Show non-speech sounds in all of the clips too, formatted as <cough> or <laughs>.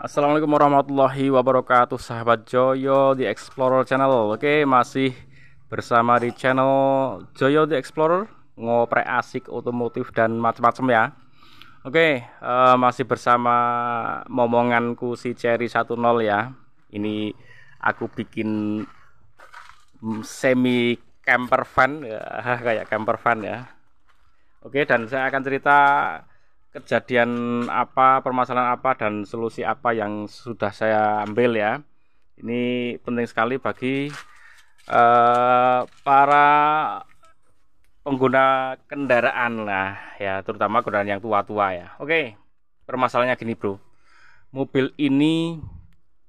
Assalamualaikum warahmatullahi wabarakatuh Sahabat Joyo di Explorer Channel Oke masih bersama di channel Joyo di Explorer Ngoprek asik otomotif dan macam-macam ya Oke uh, masih bersama momonganku si Cherry 10 ya Ini aku bikin semi camper van ya, <laughs> kayak camper van ya Oke dan saya akan cerita kejadian apa, permasalahan apa dan solusi apa yang sudah saya ambil ya. Ini penting sekali bagi uh, para pengguna kendaraan lah ya, terutama kendaraan yang tua-tua ya. Oke, permasalahannya gini bro, mobil ini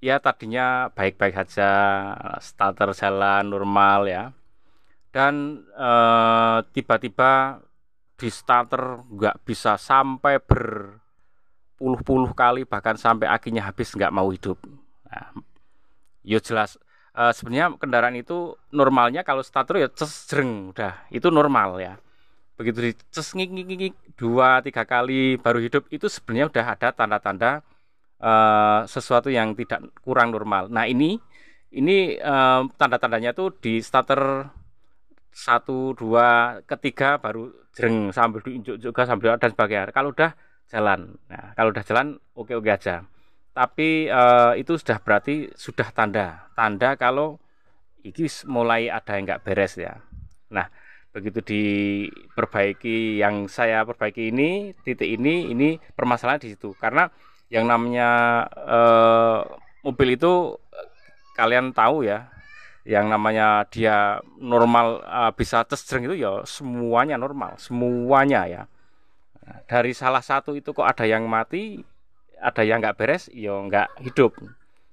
ya tadinya baik-baik saja, starter jalan normal ya, dan eh, tiba-tiba uh, tiba -tiba di starter nggak bisa sampai berpuluh-puluh kali bahkan sampai akinya habis nggak mau hidup nah, ya jelas e, sebenarnya kendaraan itu normalnya kalau starter ya ces udah itu normal ya begitu di ces ngik ngik dua tiga kali baru hidup itu sebenarnya udah ada tanda-tanda e, sesuatu yang tidak kurang normal nah ini ini e, tanda-tandanya tuh di starter satu dua ketiga baru jereng sambil diinjuk juga sambil dan sebagainya kalau udah jalan nah kalau udah jalan oke oke aja tapi uh, itu sudah berarti sudah tanda tanda kalau ini mulai ada yang nggak beres ya nah begitu diperbaiki yang saya perbaiki ini titik ini ini permasalahan di situ karena yang namanya uh, mobil itu eh, kalian tahu ya yang namanya dia normal uh, bisa terjeng itu ya semuanya normal, semuanya ya. Dari salah satu itu kok ada yang mati, ada yang nggak beres, ya nggak hidup.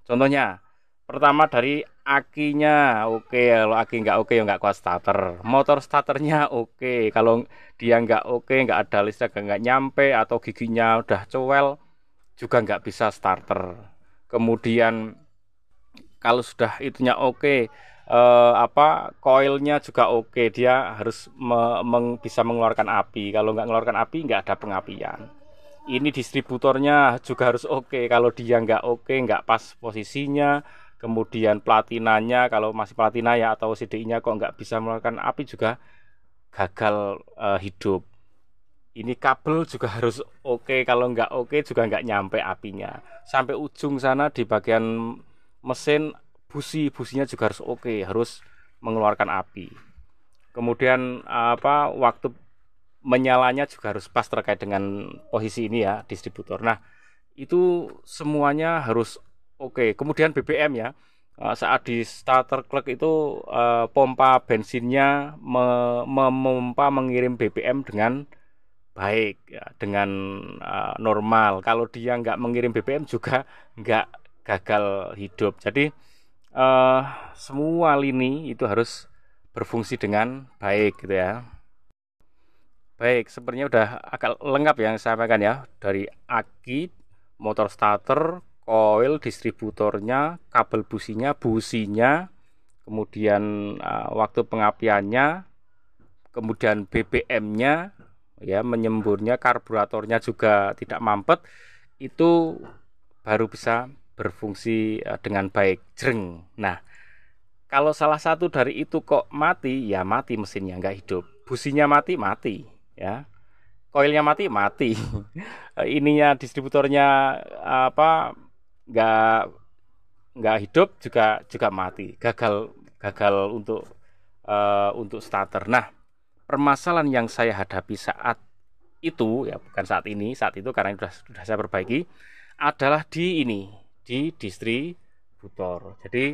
Contohnya, pertama dari akinya oke, okay. kalau aki nggak oke okay, ya nggak kuat starter. Motor starternya <laughs> oke, okay. kalau dia nggak oke, okay, nggak ada listrik, nggak nyampe atau giginya udah cowel juga nggak bisa starter. Kemudian kalau sudah itunya oke okay, eh, apa koilnya juga oke okay, dia harus me meng bisa mengeluarkan api kalau nggak mengeluarkan api nggak ada pengapian ini distributornya juga harus oke okay. kalau dia nggak oke okay, nggak pas posisinya kemudian platinanya kalau masih platina ya atau CDI-nya kok nggak bisa mengeluarkan api juga gagal uh, hidup ini kabel juga harus oke okay. kalau nggak oke okay, juga nggak nyampe apinya sampai ujung sana di bagian mesin busi businya juga harus oke okay, harus mengeluarkan api kemudian apa waktu menyalanya juga harus pas terkait dengan posisi ini ya distributor nah itu semuanya harus oke okay. kemudian BBM ya eh, saat di starter clock itu eh, pompa bensinnya memompa mengirim BBM dengan baik ya, dengan eh, normal kalau dia nggak mengirim BBM juga nggak gagal hidup. Jadi uh, semua lini itu harus berfungsi dengan baik gitu ya. Baik, sepertinya udah agak lengkap yang saya sampaikan ya dari aki, motor starter, coil distributornya, kabel businya, businya, kemudian uh, waktu pengapiannya, kemudian BBM-nya, ya menyemburnya, karburatornya juga tidak mampet, itu baru bisa berfungsi eh, dengan baik jreng nah kalau salah satu dari itu kok mati ya mati mesinnya nggak hidup businya mati mati ya koilnya mati mati <laughs> eh, ininya distributornya eh, apa nggak nggak hidup juga juga mati gagal gagal untuk uh, untuk starter nah permasalahan yang saya hadapi saat itu ya bukan saat ini saat itu karena sudah sudah saya perbaiki adalah di ini di distributor. Jadi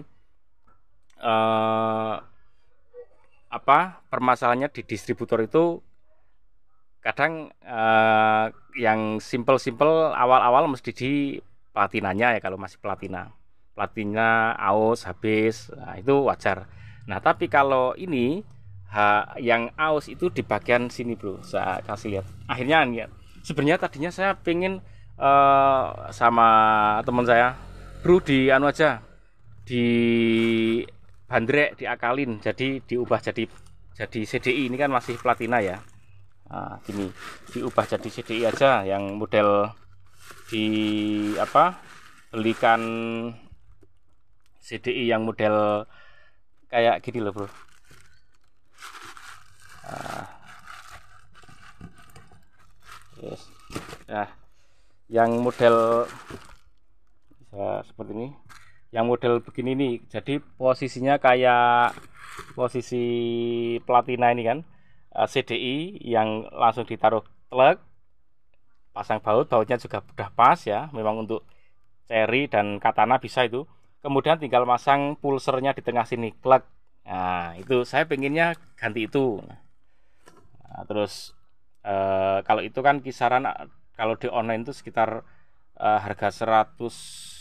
eh, apa permasalahannya di distributor itu kadang eh, yang simple-simple awal-awal mesti di platinanya ya kalau masih platina. Platina aus habis, nah, itu wajar. Nah, tapi kalau ini ha, yang aus itu di bagian sini, Bro. Saya kasih lihat. Akhirnya ya. Sebenarnya tadinya saya pengen uh, eh, sama teman saya bro di anu aja di bandrek diakalin jadi diubah jadi jadi CDI ini kan masih platina ya nah, ini diubah jadi CDI aja yang model di apa belikan CDI yang model kayak gini loh bro nah, yes. nah yang model Ya, seperti ini yang model begini nih jadi posisinya kayak posisi platina ini kan eh, CDI yang langsung ditaruh telek pasang baut bautnya juga udah pas ya memang untuk cherry dan katana bisa itu kemudian tinggal masang pulsernya di tengah sini plug nah itu saya pengennya ganti itu nah, terus eh, kalau itu kan kisaran kalau di online itu sekitar eh, harga 100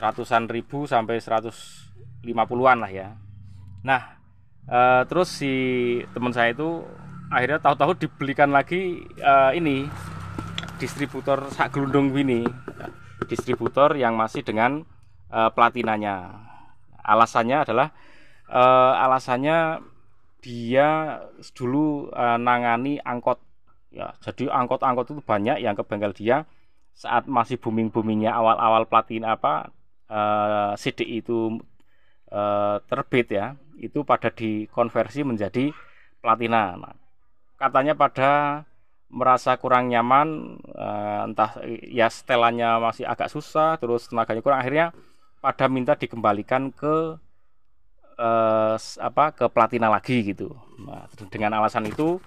seratusan ribu sampai 150-an lah ya. Nah, e, terus si teman saya itu akhirnya tahu-tahu dibelikan lagi e, ini distributor sak gelundung ini. Distributor yang masih dengan e, platinanya. Alasannya adalah e, alasannya dia dulu e, nangani angkot ya. Jadi angkot-angkot itu banyak yang ke bengkel dia saat masih booming boomingnya awal-awal platin apa uh, itu uh, terbit ya, itu pada dikonversi menjadi platina. Nah, katanya pada merasa kurang nyaman, uh, entah ya setelannya masih agak susah, terus tenaganya kurang, akhirnya pada minta dikembalikan ke uh, apa ke platina lagi gitu. Nah, dengan alasan itu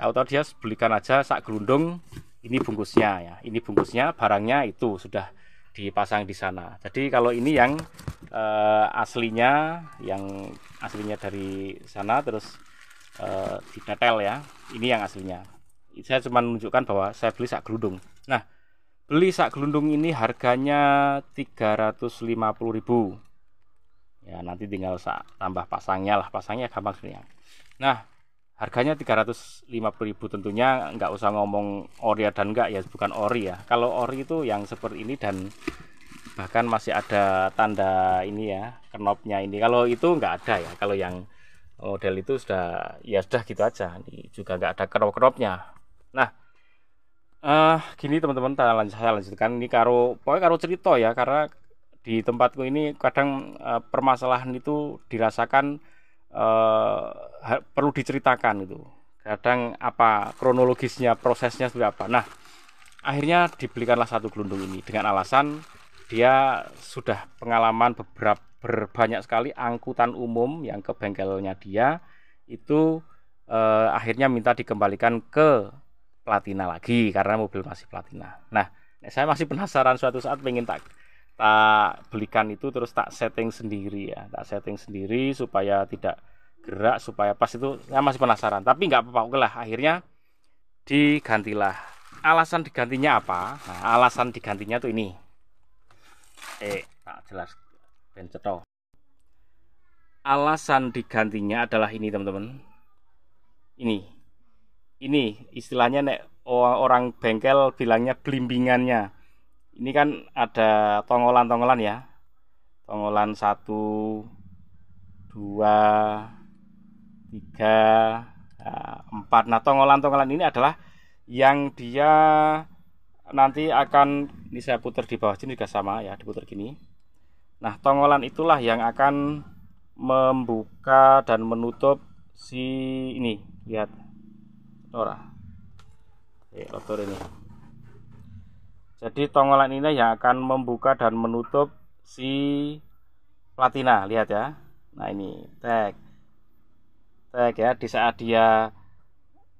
tahu-tahu dia belikan aja sak gelundung ini bungkusnya ya. Ini bungkusnya barangnya itu sudah dipasang di sana. Jadi kalau ini yang eh, aslinya, yang aslinya dari sana terus eh, ditetel ya. Ini yang aslinya. Saya cuma menunjukkan bahwa saya beli sak gelundung. Nah, beli sak gelundung ini harganya 350.000. Ya, nanti tinggal sak tambah pasangnya lah. Pasangnya gampang sebenarnya. Nah, harganya 350 ribu tentunya nggak usah ngomong ori dan enggak ya bukan ori ya kalau ori itu yang seperti ini dan bahkan masih ada tanda ini ya kenopnya ini kalau itu nggak ada ya kalau yang model itu sudah ya sudah gitu aja ini juga nggak ada kenop kenopnya nah uh, gini teman-teman saya lanjutkan ini karo pokoknya karo cerita ya karena di tempatku ini kadang uh, permasalahan itu dirasakan uh, perlu diceritakan gitu kadang apa kronologisnya prosesnya seperti apa nah akhirnya dibelikanlah satu gelundung ini dengan alasan dia sudah pengalaman beberapa berbanyak sekali angkutan umum yang ke bengkelnya dia itu eh, akhirnya minta dikembalikan ke platina lagi karena mobil masih platina nah saya masih penasaran suatu saat pengen tak tak belikan itu terus tak setting sendiri ya tak setting sendiri supaya tidak gerak supaya pas itu saya masih penasaran tapi nggak apa-apa oke lah akhirnya digantilah alasan digantinya apa nah, alasan digantinya tuh ini eh tak jelas ben alasan digantinya adalah ini teman-teman ini ini istilahnya nek orang bengkel bilangnya belimbingannya ini kan ada tongolan-tongolan ya tongolan satu dua tiga ya, empat nah tongolan-tongolan ini adalah yang dia nanti akan ini saya putar di bawah sini juga sama ya diputar gini nah tongolan itulah yang akan membuka dan menutup si ini lihat ora ya, rotor ini jadi tongolan ini yang akan membuka dan menutup si platina lihat ya nah ini tag tag ya di saat dia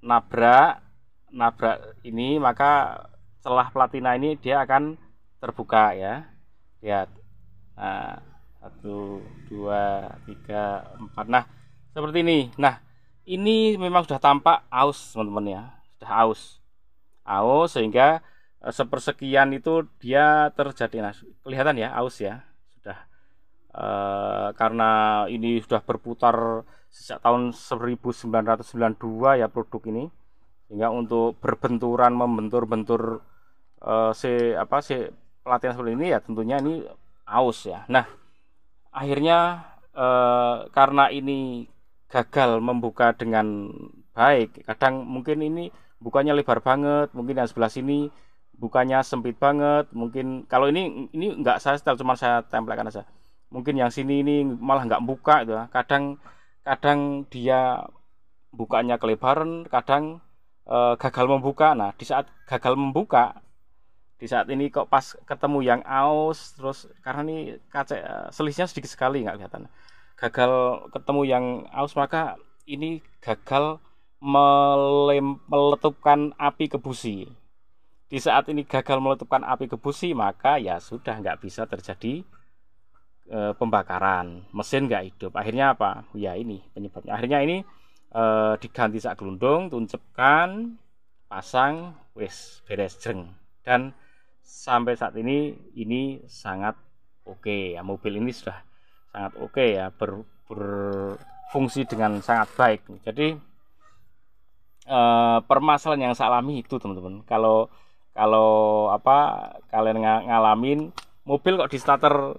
nabrak nabrak ini maka celah platina ini dia akan terbuka ya lihat nah, satu dua tiga empat nah seperti ini nah ini memang sudah tampak aus teman-teman ya sudah aus aus sehingga eh, sepersekian itu dia terjadi nah kelihatan ya aus ya sudah e, karena ini sudah berputar sejak tahun 1992 ya produk ini sehingga untuk berbenturan membentur-bentur uh, si apa si pelatihan seperti ini ya tentunya ini aus ya nah akhirnya uh, karena ini gagal membuka dengan baik kadang mungkin ini bukannya lebar banget mungkin yang sebelah sini bukannya sempit banget mungkin kalau ini ini nggak saya setel cuma saya tempelkan aja mungkin yang sini ini malah nggak buka itu kadang kadang dia bukanya kelebaran kadang e, gagal membuka nah di saat gagal membuka di saat ini kok pas ketemu yang aus terus karena ini kaca eh, selisihnya sedikit sekali nggak kelihatan gagal ketemu yang aus maka ini gagal melem, meletupkan api ke busi di saat ini gagal meletupkan api ke busi maka ya sudah nggak bisa terjadi e, pembakaran mesin nggak hidup akhirnya apa oh, ya ini penyebabnya akhirnya ini e, diganti sak gelundung tuncepkan pasang wes beres jeng dan sampai saat ini ini sangat oke okay. ya mobil ini sudah sangat oke okay ya ber, berfungsi dengan sangat baik jadi e, permasalahan yang saya alami itu teman-teman kalau kalau apa kalian ngalamin mobil kok di starter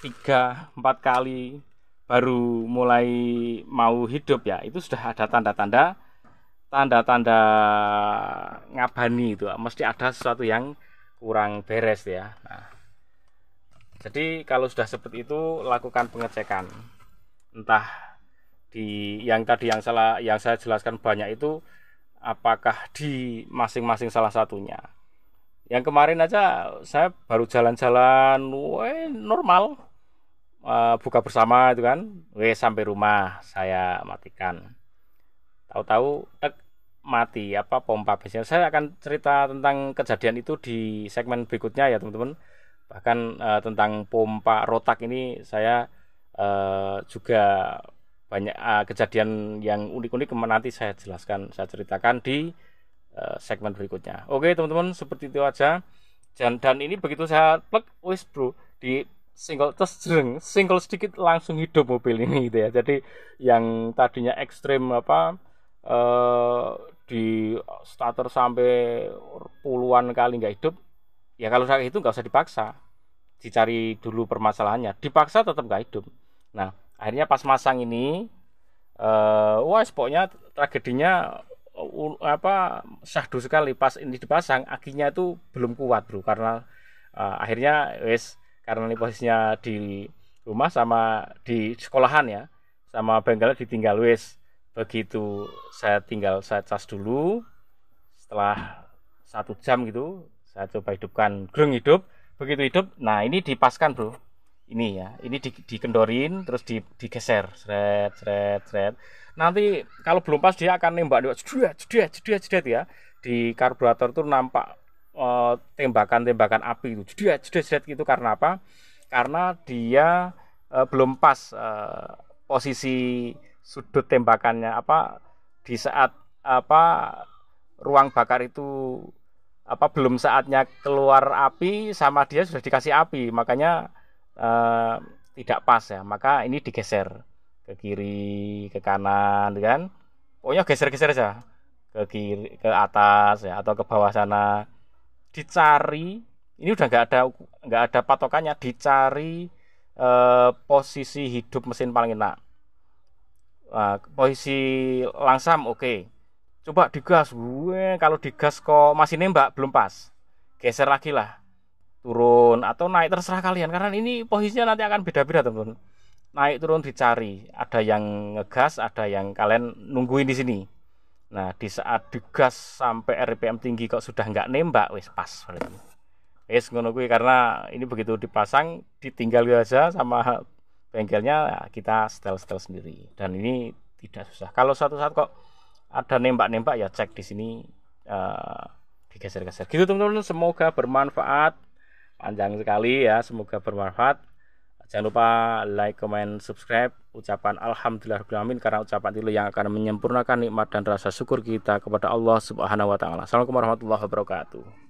tiga empat kali baru mulai mau hidup ya itu sudah ada tanda-tanda tanda-tanda ngabani itu mesti ada sesuatu yang kurang beres ya nah, jadi kalau sudah seperti itu lakukan pengecekan entah di yang tadi yang salah yang saya jelaskan banyak itu apakah di masing-masing salah satunya yang kemarin aja saya baru jalan-jalan normal eh, buka bersama itu kan we sampai rumah saya matikan tahu-tahu tek mati apa pompa bensin saya akan cerita tentang kejadian itu di segmen berikutnya ya teman-teman bahkan uh, tentang pompa rotak ini saya uh, juga banyak uh, kejadian yang unik-unik nanti saya jelaskan saya ceritakan di Eh, segmen berikutnya. Oke teman-teman seperti itu aja. Dan, dan ini begitu saya plug, wis bro di single terus jeng, single sedikit langsung hidup mobil ini gitu ya. Jadi yang tadinya ekstrim apa uh, di starter sampai puluhan kali nggak hidup, ya kalau saya itu nggak usah dipaksa, dicari dulu permasalahannya. Dipaksa tetap nggak hidup. Nah akhirnya pas masang ini, uh, wah pokoknya tragedinya apa syahdu sekali pas ini dipasang akinya itu belum kuat bro karena uh, akhirnya wes karena ini posisinya di rumah sama di sekolahan ya sama bengkelnya ditinggal wes begitu saya tinggal saya cas dulu setelah satu jam gitu saya coba hidupkan gerung hidup begitu hidup nah ini dipaskan bro ini ya ini di, dikendorin terus di, digeser seret seret seret nanti kalau belum pas dia akan nembak dua, jedet jedet jedet jedet ya di karburator tuh nampak tembakan eh, tembakan-tembakan api itu jedet jedet jedet gitu karena apa karena dia uh, belum pas uh, posisi sudut tembakannya apa di saat apa ruang bakar itu apa belum saatnya keluar api sama dia sudah dikasih api makanya Eh, tidak pas ya maka ini digeser ke kiri ke kanan kan pokoknya geser-geser aja ke kiri ke atas ya atau ke bawah sana dicari ini udah nggak ada nggak ada patokannya dicari eh, posisi hidup mesin paling enak nah, posisi langsam oke okay. coba digas gue kalau digas kok masih nembak belum pas geser lagi lah turun atau naik terserah kalian karena ini posisinya nanti akan beda-beda teman-teman naik turun dicari ada yang ngegas ada yang kalian nungguin di sini nah di saat digas sampai RPM tinggi kok sudah nggak nembak wes pas wes ngono karena ini begitu dipasang ditinggal aja sama bengkelnya kita setel-setel sendiri dan ini tidak susah kalau satu saat kok ada nembak-nembak ya cek di sini uh, digeser-geser gitu teman-teman semoga bermanfaat panjang sekali ya semoga bermanfaat jangan lupa like comment subscribe ucapan alhamdulillahirobbilalamin karena ucapan itu yang akan menyempurnakan nikmat dan rasa syukur kita kepada Allah subhanahu wa taala assalamualaikum warahmatullahi wabarakatuh